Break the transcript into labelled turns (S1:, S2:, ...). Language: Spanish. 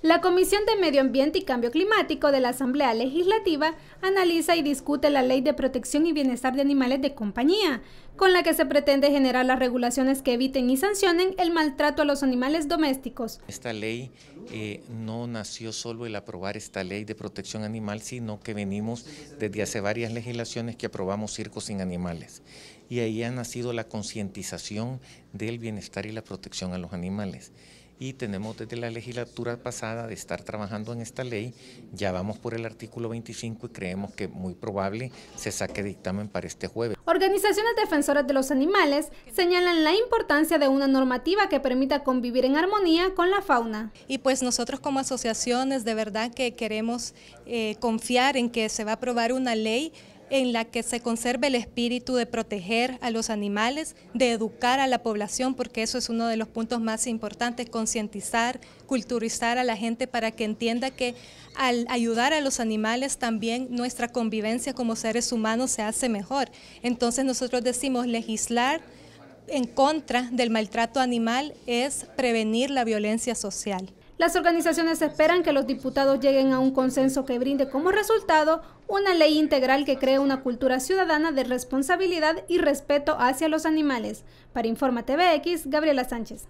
S1: La Comisión de Medio Ambiente y Cambio Climático de la Asamblea Legislativa analiza y discute la Ley de Protección y Bienestar de Animales de Compañía, con la que se pretende generar las regulaciones que eviten y sancionen el maltrato a los animales domésticos.
S2: Esta ley eh, no nació solo el aprobar esta ley de protección animal, sino que venimos desde hace varias legislaciones que aprobamos circos sin animales. Y ahí ha nacido la concientización del bienestar y la protección a los animales y tenemos desde la legislatura pasada de estar trabajando en esta ley, ya vamos por el artículo 25 y creemos que muy probable se saque dictamen para este jueves.
S1: Organizaciones defensoras de los animales señalan la importancia de una normativa que permita convivir en armonía con la
S3: fauna. Y pues nosotros como asociaciones de verdad que queremos eh, confiar en que se va a aprobar una ley en la que se conserve el espíritu de proteger a los animales, de educar a la población, porque eso es uno de los puntos más importantes, concientizar, culturizar a la gente para que entienda que al ayudar a los animales también nuestra convivencia como seres humanos se hace mejor. Entonces nosotros decimos legislar en contra del maltrato animal es prevenir la violencia social.
S1: Las organizaciones esperan que los diputados lleguen a un consenso que brinde como resultado una ley integral que cree una cultura ciudadana de responsabilidad y respeto hacia los animales. Para Informa TVX, Gabriela Sánchez.